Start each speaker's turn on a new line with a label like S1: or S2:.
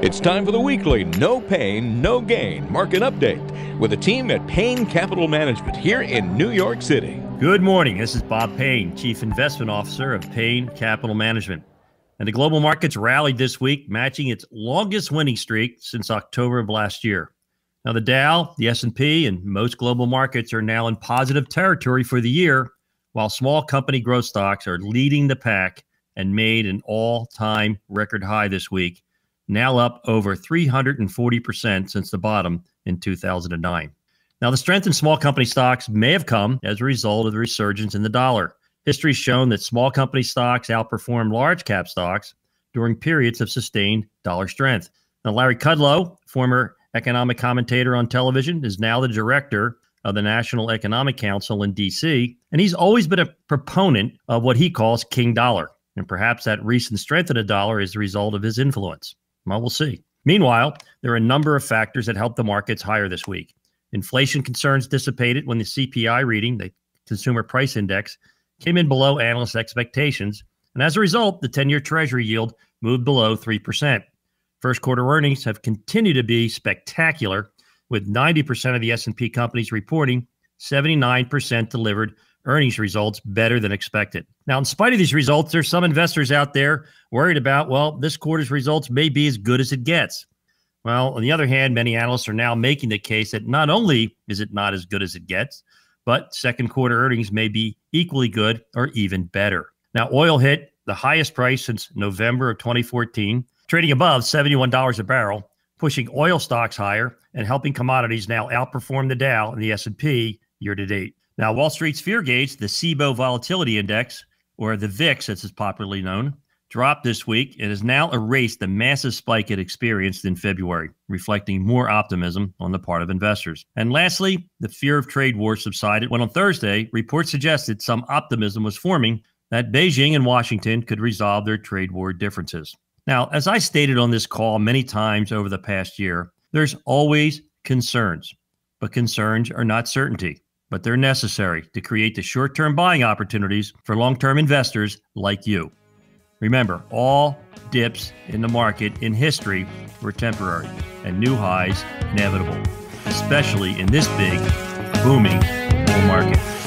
S1: It's time for the weekly No Pain, No Gain market update with a team at Payne Capital Management here in New York City. Good morning. This is Bob Payne, Chief Investment Officer of Payne Capital Management. And the global markets rallied this week, matching its longest winning streak since October of last year. Now the Dow, the S&P, and most global markets are now in positive territory for the year, while small company growth stocks are leading the pack and made an all-time record high this week now up over 340% since the bottom in 2009. Now, the strength in small company stocks may have come as a result of the resurgence in the dollar. History's shown that small company stocks outperform large cap stocks during periods of sustained dollar strength. Now, Larry Kudlow, former economic commentator on television, is now the director of the National Economic Council in D.C., and he's always been a proponent of what he calls King Dollar. And perhaps that recent strength of the dollar is the result of his influence. Well, we'll see. Meanwhile, there are a number of factors that helped the markets higher this week. Inflation concerns dissipated when the CPI reading, the Consumer Price Index, came in below analyst expectations. And as a result, the 10 year Treasury yield moved below 3%. First quarter earnings have continued to be spectacular, with 90% of the S&P companies reporting, 79% delivered earnings results better than expected. Now, in spite of these results, there's some investors out there worried about, well, this quarter's results may be as good as it gets. Well, on the other hand, many analysts are now making the case that not only is it not as good as it gets, but second quarter earnings may be equally good or even better. Now, oil hit the highest price since November of 2014, trading above $71 a barrel, pushing oil stocks higher and helping commodities now outperform the Dow and the S&P year to date. Now, Wall Street's fear gauge, the SIBO Volatility Index, or the VIX as it's popularly known, dropped this week and has now erased the massive spike it experienced in February, reflecting more optimism on the part of investors. And lastly, the fear of trade war subsided when on Thursday, reports suggested some optimism was forming that Beijing and Washington could resolve their trade war differences. Now, as I stated on this call many times over the past year, there's always concerns, but concerns are not certainty but they're necessary to create the short term buying opportunities for long term investors like you. Remember, all dips in the market in history were temporary and new highs inevitable, especially in this big, booming bull market.